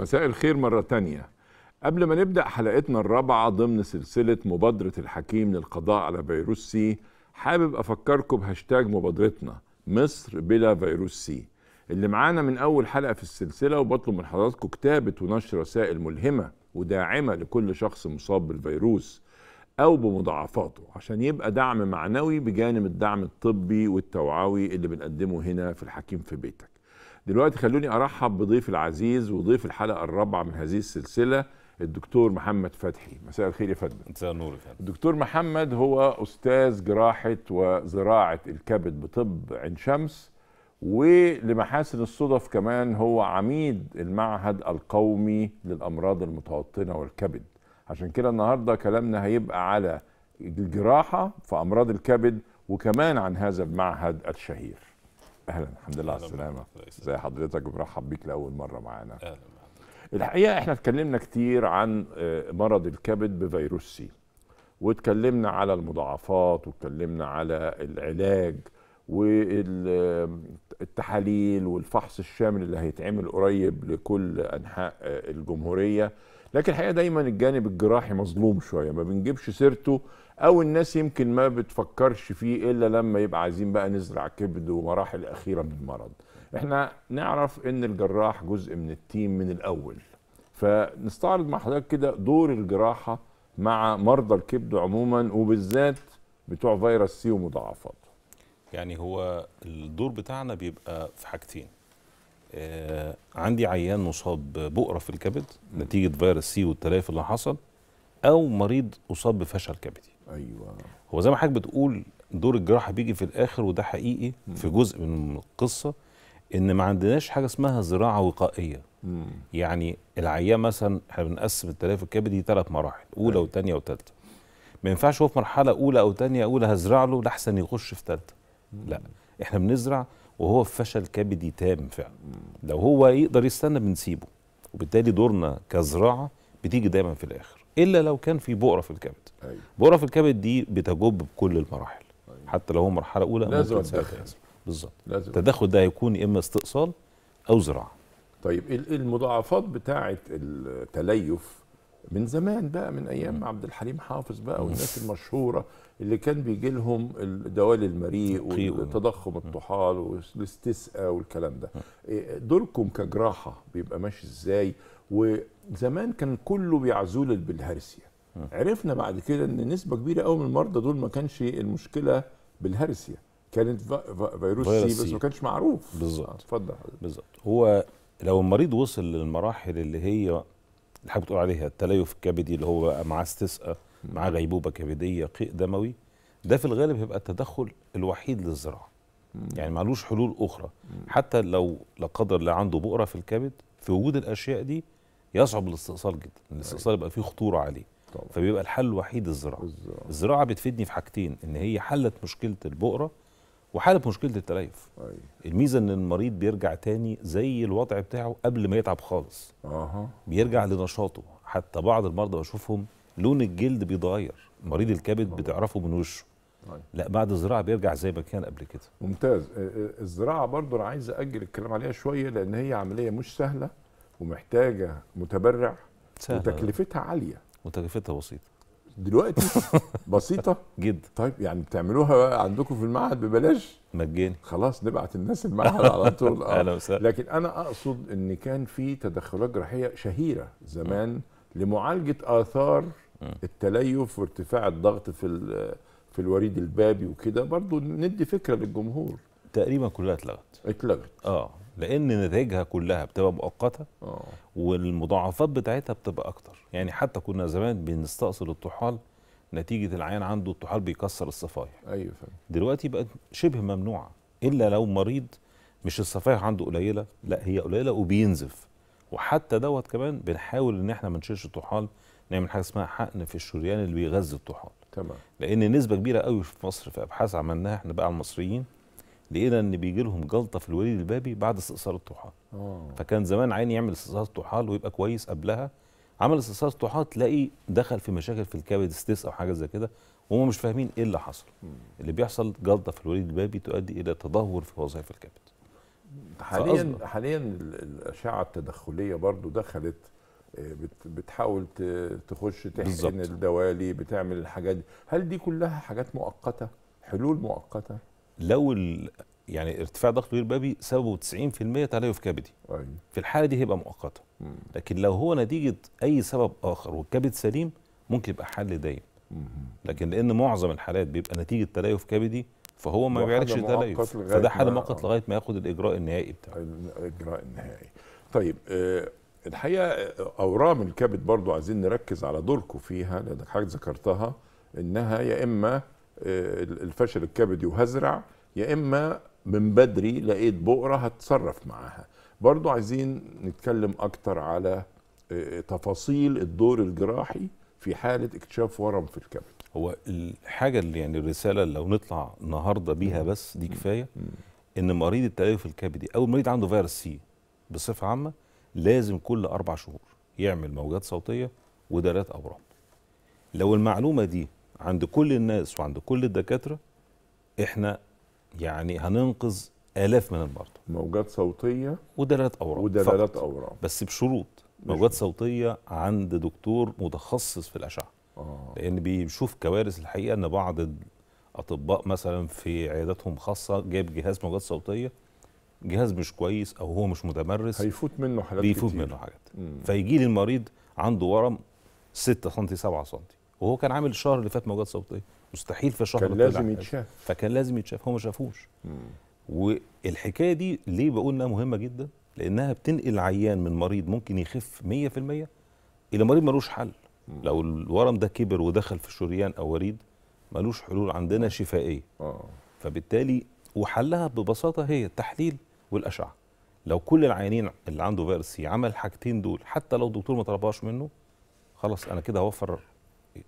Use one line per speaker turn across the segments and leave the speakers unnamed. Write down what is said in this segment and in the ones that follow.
مساء الخير مرة تانية قبل ما نبدأ حلقتنا الرابعة ضمن سلسلة مبادرة الحكيم للقضاء على فيروس سي حابب أفكركم بهاشتاج مبادرتنا مصر بلا فيروس سي اللي معانا من أول حلقة في السلسلة وبطلب من حضراتكم كتابة ونشر رسائل ملهمة وداعمة لكل شخص مصاب بالفيروس أو بمضاعفاته عشان يبقى دعم معنوي بجانب الدعم الطبي والتوعوي اللي بنقدمه هنا في الحكيم في بيتك دلوقتي خلوني ارحب بضيف العزيز وضيف الحلقه الرابعه من هذه السلسله الدكتور محمد فتحي مساء الخير يا فندم مساء النور يا فندم الدكتور محمد هو استاذ جراحه وزراعه الكبد بطب عين شمس ولمحاسن الصدف كمان هو عميد المعهد القومي للامراض المتوطنه والكبد عشان كده النهارده كلامنا هيبقى على الجراحه في امراض الكبد وكمان عن هذا المعهد الشهير اهلا الحمد لله على السلامه زي حضرتك وبرحب بيك لاول مره معانا اهلا الحقيقه احنا اتكلمنا كتير عن آه، مرض الكبد بفيروس سي واتكلمنا على المضاعفات واتكلمنا على العلاج والتحاليل والفحص الشامل اللي هيتعمل قريب لكل انحاء آه، الجمهوريه لكن الحقيقه دايما الجانب الجراحي مظلوم شويه ما بنجيبش سيرته او الناس يمكن ما بتفكرش فيه الا لما يبقى عايزين بقى نزرع كبد ومراحل اخيره من المرض احنا نعرف ان الجراح جزء من التيم من الاول فنستعرض مع حضرتك كده دور الجراحه مع مرضى الكبد عموما وبالذات بتوع فيروس سي ومضاعفات
يعني هو الدور بتاعنا بيبقى في حاجتين آه عندي عيان مصاب بؤره في الكبد نتيجه فيروس سي والتلاف اللي حصل او مريض اصاب بفشل كبدي ايوه هو زي ما حضرتك بتقول دور الجراحه بيجي في الاخر وده حقيقي مم. في جزء من القصه ان ما عندناش حاجه اسمها زراعه وقائيه مم. يعني العيان مثلا احنا بنقسم التلف الكبدي ثلاث مراحل اولى أيوة. وثانيه وثالثه ما ينفعش هو في مرحله اولى او ثانيه اولى هزرع له لاحسن يخش في ثالثه لا احنا بنزرع وهو في فشل كبدي تام فعلا لو هو يقدر يستنى بنسيبه وبالتالي دورنا كزراعه بتيجي دايما في الاخر الا لو كان في بؤره في الكبد أيوة. بؤره في الكبد دي بتجوب بكل المراحل أيوة. حتى لو هو مرحله اولى لازم التدخل بالظبط التدخل ده هيكون يا اما استئصال
او زراعه طيب المضاعفات بتاعه التليف من زمان بقى من ايام عبد الحليم حافظ بقى والناس المشهوره اللي كان بيجي لهم دوالي المريء وتضخم الطحال والاستسقاء والكلام ده إيه، دوركم كجراحه بيبقى ماشي ازاي وزمان كان كله بيعزول بالهرسيا عرفنا بعد كده ان نسبه كبيره قوي من المرضى دول ما كانش المشكله بالهرسيا كانت فيروس سي بس ما كانش معروف بالظبط آه، اتفضل
بالظبط هو لو المريض وصل للمراحل اللي هي اللي حضرتك بتقول عليها التليف الكبدي اللي هو معاه استسقاء معاه غيبوبه كبديه قيء دموي ده في الغالب هيبقى التدخل الوحيد للزراعه يعني معلوش حلول اخرى حتى لو لا قدر الله عنده بؤره في الكبد في وجود الاشياء دي يصعب الاستئصال جدا الاستئصال يبقى فيه خطوره عليه طبعا. فبيبقى الحل الوحيد الزراعه الزراعه, الزراعة بتفيدني في حاجتين ان هي حلت مشكله البقره وحلت مشكله التليف أي. أيوة. الميزه ان المريض بيرجع تاني زي الوضع بتاعه قبل ما يتعب خالص أه. بيرجع لنشاطه حتى بعض المرضى بشوفهم لون الجلد بيتغير مريض الكبد بتعرفه من وشه أيوة. لا
بعد الزراعه بيرجع زي ما كان قبل كده ممتاز آه، آه، الزراعه برضو انا عايز اجل الكلام عليها شويه لان هي عمليه مش سهله ومحتاجه متبرع سهلة. وتكلفتها عاليه وتكلفتها بسيطه دلوقتي بسيطه جدا طيب يعني بتعملوها بقى عندكم في المعهد ببلاش مجاني خلاص نبعت الناس المعهد على طول اه لكن انا اقصد ان كان في تدخلات جراحيه شهيره زمان لمعالجه اثار التليف وارتفاع الضغط في في الوريد البابي وكده برضو ندي فكره للجمهور تقريبا كلها اتلغت اتلغت اه
لان نتائجها كلها بتبقى مؤقته اه والمضاعفات بتاعتها بتبقى اكتر يعني حتى كنا زمان بنستأصل الطحال نتيجه العيان عنده الطحال بيكسر الصفائح ايوه فهم. دلوقتي بقت شبه ممنوعه الا لو مريض مش الصفائح عنده قليله لا هي قليله وبينزف وحتى دوت كمان بنحاول ان احنا ما نشيلش الطحال نعمل حاجه اسمها حقن في الشريان اللي بيغذي الطحال تمام لان نسبه كبيره قوي في مصر في ابحاث عملناها احنا بقى على المصريين لقينا ان بيجي لهم جلطه في الوريد البابي بعد استئصال الطحال آه. فكان زمان عيني يعمل استئصال الطحال ويبقى كويس قبلها عمل استئصال الطحال تلاقي دخل في مشاكل في الكبد ستيس او حاجه زي كده وهم مش فاهمين ايه اللي حصل اللي بيحصل جلطه في الوريد البابي تؤدي الى تدهور في وظائف الكبد حاليا حاليا
الاشعه التدخليه برضو دخلت آه، بتحاول تخش تحسن الدوالي بتعمل الحاجات دي هل دي كلها حاجات مؤقته حلول مؤقته
لو ال... يعني ارتفاع ضغط غير بابي سببه 90% تليف كبدي أيوة. في الحاله دي هيبقى مؤقته لكن لو هو نتيجه اي سبب اخر والكبد سليم ممكن يبقى حل دايم لكن لان معظم الحالات بيبقى نتيجه تليف كبدي فهو ما بيعالجش تليف فده حل مؤقت
لغايه ما ياخد الاجراء النهائي بتاعه الاجراء النهائي طيب آه الحقيقه آه، اورام الكبد برضو عايزين نركز على دوركم فيها لانك حضرتك ذكرتها انها يا اما الفشل الكبدي وهزرع يا اما من بدري لقيت بؤره هتصرف معاها برضو عايزين نتكلم اكتر على آه، تفاصيل الدور الجراحي في حاله اكتشاف ورم في الكبد هو الحاجه اللي يعني الرساله
اللي لو نطلع النهارده بيها بس دي كفايه ان مريض التليف الكبدي او المريض عنده فيروس سي بصفه عامه لازم كل اربع شهور يعمل موجات صوتيه ودالات اورام لو المعلومه دي عند كل الناس وعند كل الدكاتره احنا يعني هننقذ الاف من المرضى موجات صوتيه ودلالات اوراق ودلالات اوراق بس بشروط موجات صوتيه عند دكتور متخصص في الاشعه آه. لان بيشوف كوارث الحقيقه ان بعض الاطباء مثلا في عياداتهم خاصه جايب جهاز موجات صوتيه جهاز مش كويس او هو مش متمرس هيفوت منه حاجات بيفوت كتير. منه حاجات فيجي لي المريض عنده ورم 6 سم 7 سم وهو كان عامل الشهر اللي فات موجات صوتيه مستحيل في الشهر كان لازم يتشاف فكان لازم يتشاف هو ما شافوش والحكايه دي ليه بقول انها مهمه جدا لانها بتنقل عيان من مريض ممكن يخف 100% الى مريض ملوش حل مم. لو الورم ده كبر ودخل في الشريان او وريد ملوش حلول عندنا آه. شفائيه آه. فبالتالي وحلها ببساطه هي التحليل والاشعه لو كل العيانين اللي عنده فيروس سي عمل حاجتين دول حتى لو الدكتور ما طلبهاش منه خلاص انا كده هوفر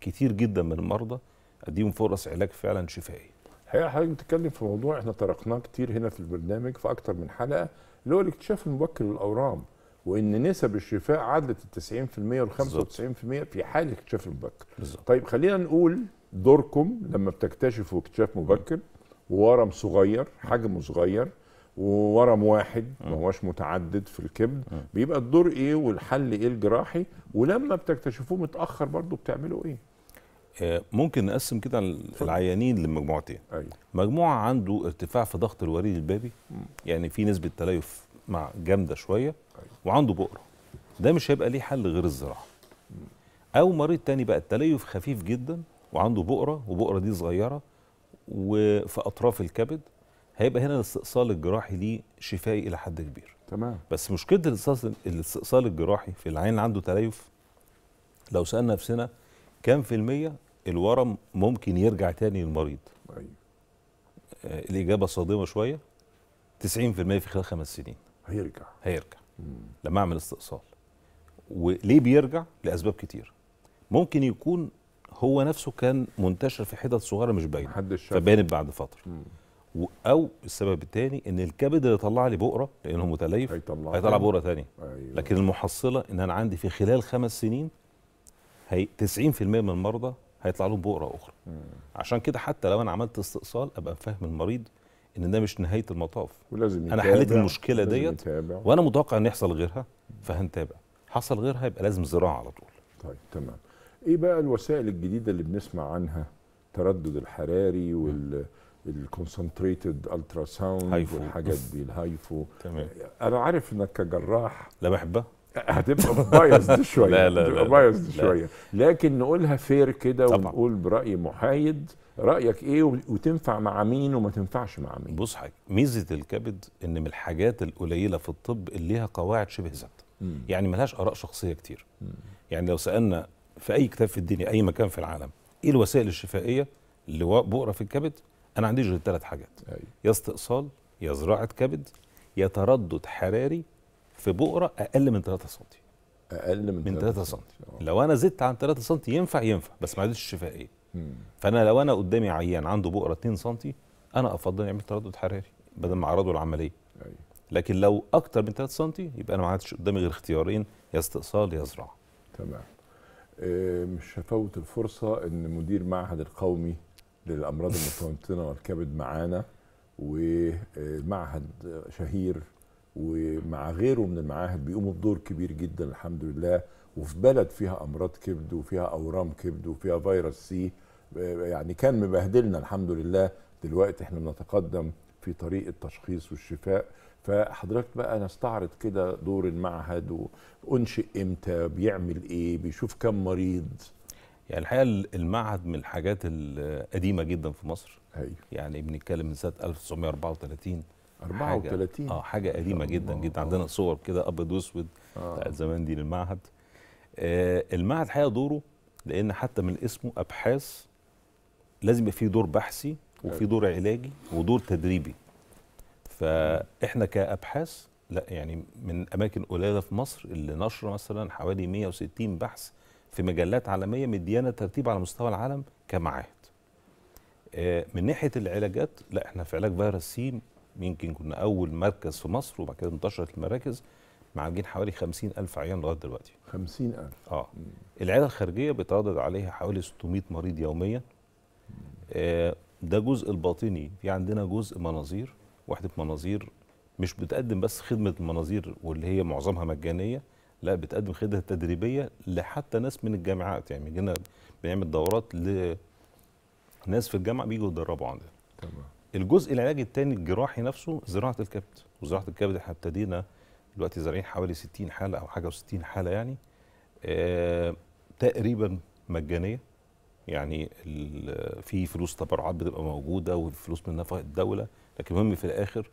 كتير جدا من المرضى اديهم فرص علاج فعلا شفائي
الحقيقه حضرتك بتتكلم في موضوع احنا طرقناه كتير هنا في البرنامج في اكتر من حلقه اللي هو الاكتشاف المبكر للاورام وان نسب الشفاء عدت ال 90% وال 95% في حال الاكتشاف المبكر بالزبط. طيب خلينا نقول دوركم لما بتكتشفوا اكتشاف مبكر وورم صغير حجمه صغير وورم واحد ما هواش متعدد في الكبد بيبقى الدور ايه والحل ايه الجراحي ولما بتكتشفوه متاخر برضه بتعملوا ايه آه، ممكن نقسم كده العيانين لمجموعتين
أيوة. مجموعه عنده ارتفاع في ضغط الوريد البابي يعني في نسبه تليف مع جامده شويه أيوة. وعنده بؤره ده مش هيبقى ليه حل غير الزراعه او مريض تاني بقى التليف خفيف جدا وعنده بؤره وبؤره دي صغيره وفي اطراف الكبد هيبقى هنا الاستئصال الجراحي ليه شفائي الى حد كبير تمام بس مشكله الاستئصال الجراحي في العين اللي عنده تليف لو سالنا نفسنا كم في الميه الورم ممكن يرجع تاني للمريض ايوه آه الاجابه صادمه شويه 90% في خلال خمس سنين هيرجع هيرجع مم. لما اعمل استئصال وليه بيرجع لاسباب كتير ممكن يكون هو نفسه كان منتشر في حتت صغيره مش باينه فبانت بعد فتره مم. او السبب الثاني ان الكبد اللي طلع لي بقره لانه متليف هيطلع هيطلع بقره ثانيه أيوة. لكن المحصله ان انا عندي في خلال خمس سنين هي 90% من المرضى هيطلع لهم بقره اخرى مم. عشان كده حتى لو انا عملت استئصال ابقى فاهم المريض ان ده مش نهايه المطاف ولازم يتابع. انا حليت المشكله ديت وانا متوقع ان يحصل غيرها فهنتابع حصل غيرها يبقى لازم زراعه على طول طيب
تمام ايه بقى الوسائل الجديده اللي بنسمع عنها تردد الحراري وال مم. الكونسنتريتد الترا ساوند والحاجات دي الهايفو تمام انا عارف انك كجراح لا بحبها هتبقى بايظ شويه لا لا هتبقى بايظ شويه لكن نقولها فير كده ونقول براي محايد رايك ايه وتنفع مع مين وما تنفعش مع مين بص حاجه ميزه الكبد ان من الحاجات القليله
في الطب اللي ليها قواعد شبه ثابته يعني ملهاش اراء شخصيه كتير م. يعني لو سالنا في اي كتاب في الدنيا اي مكان في العالم ايه الوسائل الشفائيه اللي في الكبد انا عندي غير ثلاث حاجات يا استئصال يا زراعه كبد يا تردد حراري في بؤره اقل من 3 سم اقل من, من 3 سم آه. لو انا زدت عن 3 سم ينفع ينفع بس ما عادش شفائيه فانا لو انا قدامي عيان عنده بؤره 2 سم انا افضل يعمل تردد حراري بدل ما اعرضه ايوه لكن لو اكتر من 3 سم يبقى انا ما عادش قدامي غير اختيارين يا استئصال يا زراعه
تمام آه، مش هفوت الفرصه ان مدير معهد القومي للامراض المتوطنه والكبد معانا ومعهد شهير ومع غيره من المعاهد بيقوموا بدور كبير جدا الحمد لله وفي بلد فيها امراض كبد وفيها اورام كبد وفيها فيروس سي يعني كان مبهدلنا الحمد لله دلوقتي احنا بنتقدم في طريق التشخيص والشفاء فحضرتك بقى نستعرض كده دور المعهد وانشئ امتى بيعمل ايه بيشوف كم مريض يعني الحقيقه المعهد من الحاجات القديمه جدا في مصر
أيوه. يعني بنتكلم من سنه 1934 34 اه حاجه قديمه جدا جدا عندنا آه. صور كده ابيض واسود آه. بتاعت آه. زمان دي للمعهد آه المعهد الحقيقه دوره لان حتى من اسمه ابحاث لازم يبقى في دور بحثي وفي أيوه. دور علاجي ودور تدريبي فاحنا كابحاث لا يعني من اماكن قليله في مصر اللي نشر مثلا حوالي 160 بحث في مجلات عالميه مديانا ترتيب على مستوى العالم كمعاهد. آه، من ناحيه العلاجات لا احنا في علاج فيروس سين يمكن كنا اول مركز في مصر وبعد كده انتشرت المراكز معالجين حوالي 50000 عيان لغايه دلوقتي 50000 اه العياده الخارجيه بيتردد عليها حوالي 600 مريض يوميا آه، ده جزء الباطني في عندنا جزء مناظير وحده مناظير مش بتقدم بس خدمه المناظير واللي هي معظمها مجانيه لا بتقدم خدمه تدريبيه لحتى ناس من الجامعات يعني جينا بنعمل دورات لناس في الجامعه بيجوا يتدربوا عندنا تمام الجزء العلاجي الثاني الجراحي نفسه زراعه الكبد وزراعه الكبد احنا ابتدينا دلوقتي زارعين حوالي 60 حاله او حاجه و60 حاله يعني آه تقريبا مجانيه يعني في فلوس تبرعات بتبقى موجوده وفلوس من نفقه الدوله لكن المهم في الاخر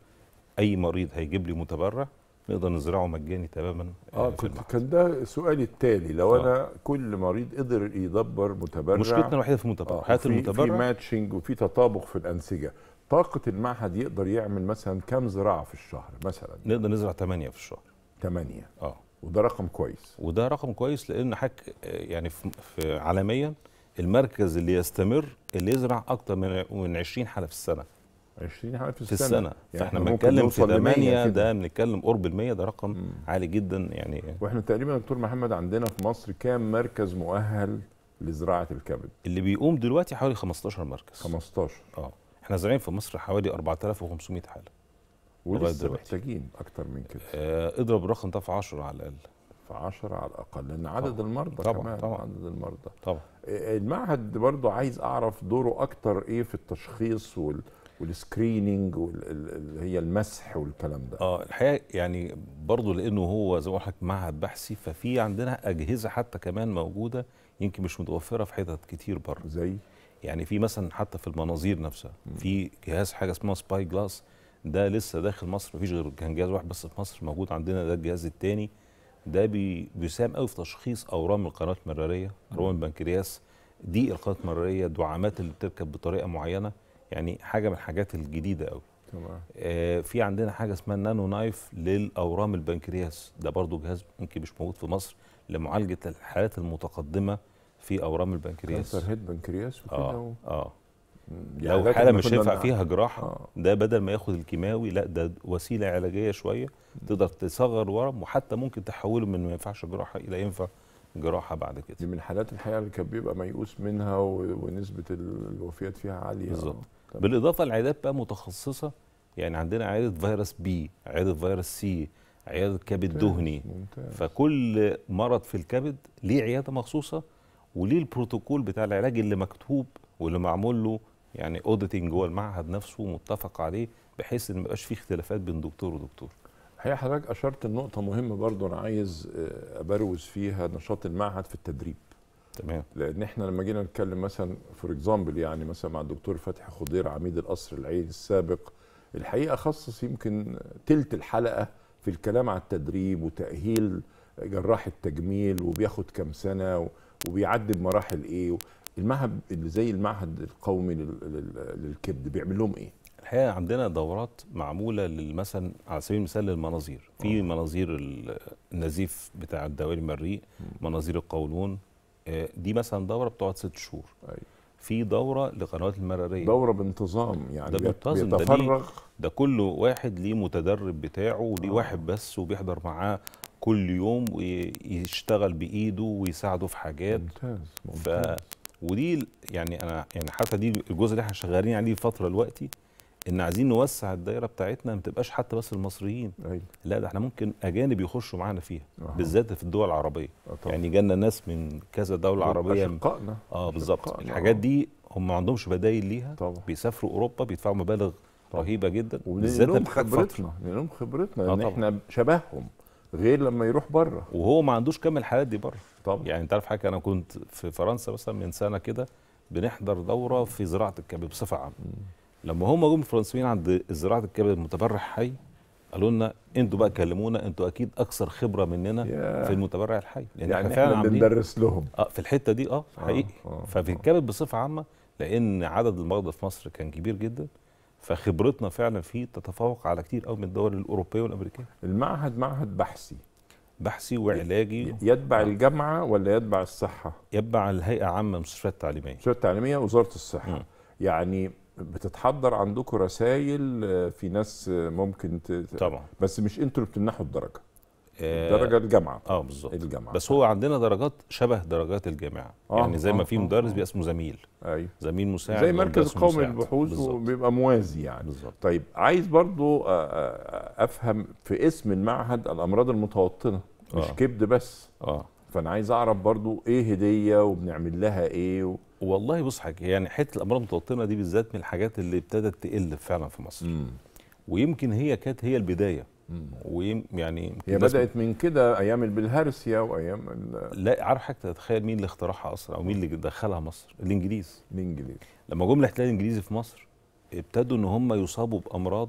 اي مريض هيجيب لي متبرع
نقدر نزرعه مجاني تماما يعني اه كنت كان ده سؤالي التالي لو آه. انا كل مريض قدر يدبر متبرع مشكلتنا الوحيده في المتبرع آه. حياه المتبرع في ماتشنج وفي تطابق في الانسجه طاقه المعهد يقدر يعمل مثلا كم زراعه في الشهر مثلا نقدر نزرع 8 في الشهر 8 اه وده رقم كويس
وده رقم كويس لان حك يعني في عالميا المركز اللي يستمر اللي يزرع اكتر من 20
حاله في السنه 20 حلقه في, السنه في السنه, يعني فاحنا بنتكلم في 8 ده بنتكلم قرب ال 100 ده رقم مم. عالي جدا يعني واحنا تقريبا دكتور محمد عندنا في مصر كام مركز مؤهل لزراعه الكبد؟ اللي بيقوم دلوقتي حوالي 15 مركز 15 اه
احنا زارعين في مصر حوالي 4500 حاله ولسه محتاجين اكتر من كده آه اضرب الرقم ده في 10 على الاقل في 10 على الاقل لان عدد طبعًا. المرضى طبعًا. كمان طبعًا. عدد
المرضى طبعا آه، المعهد برضه عايز اعرف دوره اكتر ايه في التشخيص وال والسكريننج اللي هي المسح والكلام
ده اه الحقيقه يعني برضه لانه هو زي ما حضرتك معهد بحثي ففي عندنا اجهزه حتى كمان موجوده يمكن مش متوفره في حتت كتير بره زي يعني في مثلا حتى في المناظير نفسها م. في جهاز حاجه اسمها سباي جلاس ده لسه داخل مصر مفيش غير كان جهاز واحد بس في مصر موجود عندنا ده الجهاز الثاني ده بي بيساهم قوي في تشخيص اورام القناه المراريه اورام البنكرياس ضيق القناه المراريه الدعامات اللي بتركب بطريقه معينه يعني حاجه من الحاجات الجديده قوي تمام آه في عندنا حاجه اسمها النانو نايف للاورام البنكرياس ده برضو جهاز يمكن مش موجود في مصر لمعالجه الحالات المتقدمه في اورام البنكرياس كانسر هيد بنكرياس آه، وكده اه اه لو حاله مش هينفع فيها جراحه آه. ده بدل ما ياخد الكيماوي لا ده وسيله علاجيه شويه تقدر تصغر ورم وحتى ممكن تحوله من ما ينفعش جراحه الى ينفع جراحه بعد كده دي من الحالات الحقيقه اللي كان بيبقى ميؤوس منها ونسبه الوفيات فيها عاليه بالظبط بالاضافه لعيادات بقى متخصصه يعني عندنا عياده فيروس بي عياده فيروس سي عياده كبد دهني ممتاز. فكل مرض في الكبد ليه عياده مخصوصه وليه البروتوكول بتاع العلاج اللي مكتوب واللي معمول له يعني اوديتنج جوه المعهد نفسه متفق عليه بحيث ان ما يبقاش فيه اختلافات بين دكتور ودكتور الحقيقه حضرتك
اشرت لنقطه مهمه برضو انا عايز آه، ابروز فيها نشاط المعهد في التدريب تمام لان احنا لما جينا نتكلم مثلا فور اكزامبل يعني مثلا مع الدكتور فتحي خضير عميد القصر العيني السابق الحقيقه خصص يمكن تلت الحلقه في الكلام على التدريب وتاهيل جراح التجميل وبياخد كام سنه وبيعدي بمراحل ايه المعهد اللي زي المعهد القومي للكبد بيعمل لهم ايه؟ الحقيقه عندنا
دورات معموله مثلا على سبيل المثال للمناظير في آه. مناظير النزيف بتاع الدوائر المريء مناظير القولون آه، دي مثلا دوره بتقعد ست شهور أيوة. في دوره لقنوات المراريه دوره
بانتظام يعني ده بينتظم ده,
ده كل واحد ليه متدرب بتاعه وليه آه. واحد بس وبيحضر معاه كل يوم ويشتغل بايده ويساعده في حاجات ممتاز ممتاز ف... ودي يعني انا يعني حتى دي الجزء اللي احنا شغالين عليه فتره دلوقتي ان عايزين نوسع الدايره بتاعتنا ما تبقاش حتى بس المصريين أيوة. لا ده احنا ممكن اجانب يخشوا معانا فيها أه. بالذات في الدول العربيه أطلع. أه، يعني جالنا ناس من كذا دوله عربيه اشقائنا اه بالظبط أه. الحاجات دي هم ما عندهمش بدايل ليها طبعا. بيسافروا اوروبا بيدفعوا مبالغ طبعا. رهيبه جدا وبالذات خبرتنا
لانهم خبرتنا آه، ان آه
احنا شبههم غير لما يروح بره وهو ما عندوش كم الحالات دي بره طبعا يعني انت عارف حاجه انا كنت في فرنسا مثلا من سنه كده بنحضر دوره في زراعه الكبد بصفه عامه لما هم جم الفرنسيين عند زراعه الكبد المتبرع حي قالوا لنا انتوا بقى كلمونا انتوا اكيد اكثر خبره مننا في المتبرع الحي لان يعني احنا فعلا بندرس لهم اه في الحته دي آه،, اه حقيقي آه آه ففي الكبد بصفه عامه لان عدد المرضى في مصر كان كبير جدا فخبرتنا فعلا فيه تتفوق على كتير قوي من الدول الاوروبيه والامريكيه المعهد
معهد بحثي بحثي وعلاجي يتبع آه. الجامعه ولا يتبع الصحه يتبع الهيئه العامه للمستشفيات التعليميه المستشفيات التعليميه وزاره الصحه م. يعني بتتحضر عندكم رسائل آه، في ناس آه، ممكن ت... طبعا بس مش انتوا اللي بتمنحوا الدرجه آه، درجه الجامعه اه بالظبط الجامعه
بس هو عندنا درجات شبه درجات الجامعه
آه يعني زي آه ما في مدرس آه بيبقى اسمه زميل ايوه زميل مساعد زي مركز قومي للبحوث وبيبقى موازي يعني بالظبط طيب عايز برضو افهم في اسم المعهد الامراض المتوطنه مش آه كبد بس اه فانا عايز اعرف برضو ايه هديه وبنعمل لها ايه و... والله بص حاجه يعني حته الامراض المتوطنه دي بالذات من الحاجات اللي
ابتدت تقل فعلا في مصر مم. ويمكن هي كانت هي البدايه ويم يعني هي بدات من كده ايام البلهارسيا وايام لا عارف حاجه تتخيل مين اللي اخترعها اصلا او مين اللي دخلها مصر الانجليز الانجليز لما جم الاحتلال الانجليزي في مصر ابتدوا ان هم يصابوا بامراض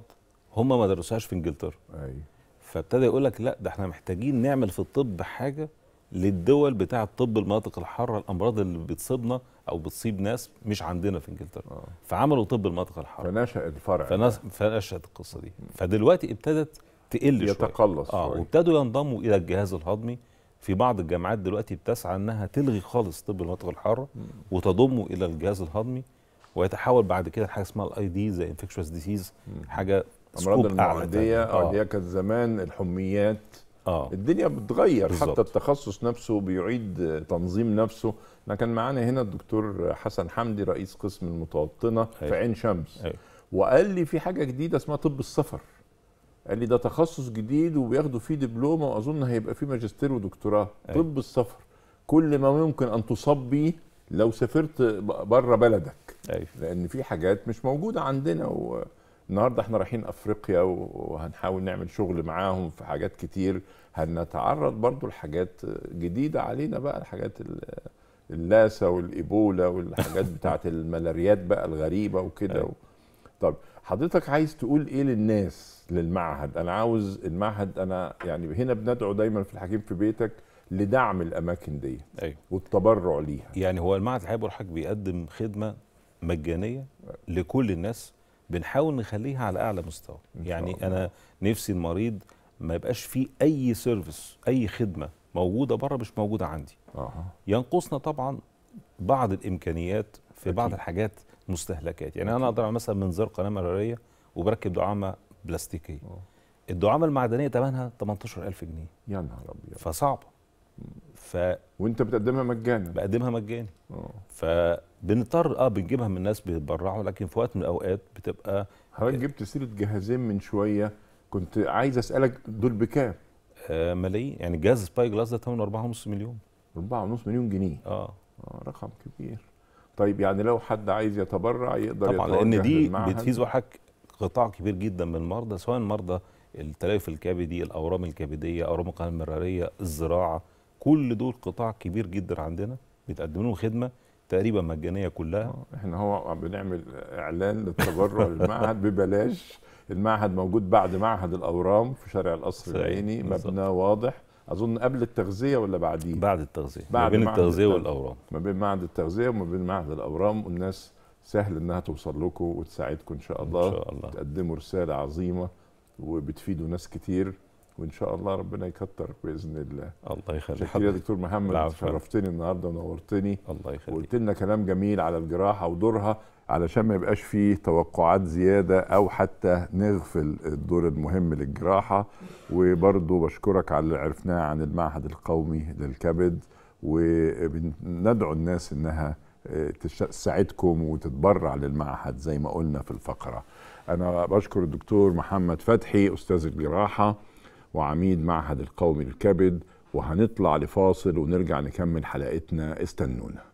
هم ما درسوهاش في انجلترا ايوه فابتدى يقول لك لا ده احنا محتاجين نعمل في الطب حاجه للدول بتاعه طب المناطق الحاره الامراض اللي بتصيبنا او بتصيب ناس مش عندنا في انجلترا آه. فعملوا طب المنطقه الحاره فنشا الفرع فنس... فنشات القصه دي فدلوقتي ابتدت تقل شويه يتقلص شوي. اه وابتدوا ينضموا الى الجهاز الهضمي في بعض الجامعات دلوقتي بتسعى انها تلغي خالص طب المنطقه الحاره وتضمه الى الجهاز الهضمي ويتحول بعد كده لحاجه اسمها الاي دي
زي انفكشوس ديزيز حاجه امراض المعديه اه دي آه. كانت زمان الحميات آه. الدنيا بتتغير بالزبط. حتى التخصص نفسه بيعيد تنظيم نفسه انا كان معانا هنا الدكتور حسن حمدي رئيس قسم المتوطنه هي. في أيوه. عين شمس هي. أيوه. وقال لي في حاجه جديده اسمها طب السفر قال لي ده تخصص جديد وبياخدوا فيه دبلومه واظن هيبقى فيه ماجستير ودكتوراه هي. أيوه. طب السفر كل ما يمكن ان تصاب به لو سافرت بره بلدك أي. لان في حاجات مش موجوده عندنا و... النهارده احنا رايحين افريقيا وهنحاول نعمل شغل معاهم في حاجات كتير هنتعرض برضو لحاجات جديده علينا بقى الحاجات اللاسه والايبولا والحاجات بتاعت الملاريات بقى الغريبه وكده و... أيوة. طب حضرتك عايز تقول ايه للناس للمعهد انا عاوز المعهد انا يعني هنا بندعو دايما في الحكيم في بيتك لدعم الاماكن دي أيوه. والتبرع
ليها يعني هو المعهد الحياه بيقدم خدمه مجانيه أيوة. لكل الناس بنحاول نخليها على اعلى مستوى يعني انا نفسي المريض ما يبقاش فيه اي سيرفيس اي خدمه موجوده بره مش موجوده عندي أه. ينقصنا طبعا بعض الامكانيات في أكيد. بعض الحاجات مستهلكات يعني أكيد. انا اقدر مثلا منظار قناه مراريه وبركب دعامه بلاستيكيه الدعامه المعدنيه ثمنها 18000 جنيه يا نهار ابيض فصعبه ف وانت بتقدمها مجانا بقدمها مجاني اه فبنضطر اه بنجيبها من الناس بيتبرعوا لكن في وقت من الاوقات بتبقى حضرتك جبت سيره جهازين من شويه كنت عايز اسالك دول بكام؟ آه ملايين يعني جهاز سباي جلاس ده ثمنه 4.5 مليون 4.5 مليون جنيه اه
اه رقم كبير
طيب يعني لو حد عايز يتبرع يقدر طبعا لان دي بتفيز وحك قطاع كبير جدا من المرضى سواء مرضى التليف الكبدي الاورام الكبديه اورام القناه المراريه الزراعه كل دول قطاع كبير جدا عندنا
بتقدم لهم خدمه تقريبا مجانيه كلها آه، احنا هو بنعمل اعلان للتبرع للمعهد ببلاش المعهد موجود بعد معهد الاورام في شارع القصر العيني مبنى واضح اظن قبل التغذيه ولا بعديه بعد التغذيه بعد ما بين التغذيه والاورام ما بين معهد التغذيه وما بين معهد الاورام والناس سهل انها توصل لكم وتساعدكم ان شاء الله ان شاء الله تقدموا رساله عظيمه وبتفيدوا ناس كتير وان شاء الله ربنا يكتر باذن الله الله يخليك شكرا يا دكتور محمد شرفتني النهارده ونورتني الله يخليك وقلت لنا كلام جميل على الجراحه ودورها علشان ما يبقاش فيه توقعات زياده او حتى نغفل الدور المهم للجراحه وبرضه بشكرك على اللي عرفناه عن المعهد القومي للكبد وندعو الناس انها آه، تساعدكم وتتبرع للمعهد زي ما قلنا في الفقره. انا بشكر الدكتور محمد فتحي استاذ الجراحه وعميد معهد القومي للكبد وهنطلع لفاصل ونرجع نكمل حلقتنا استنونا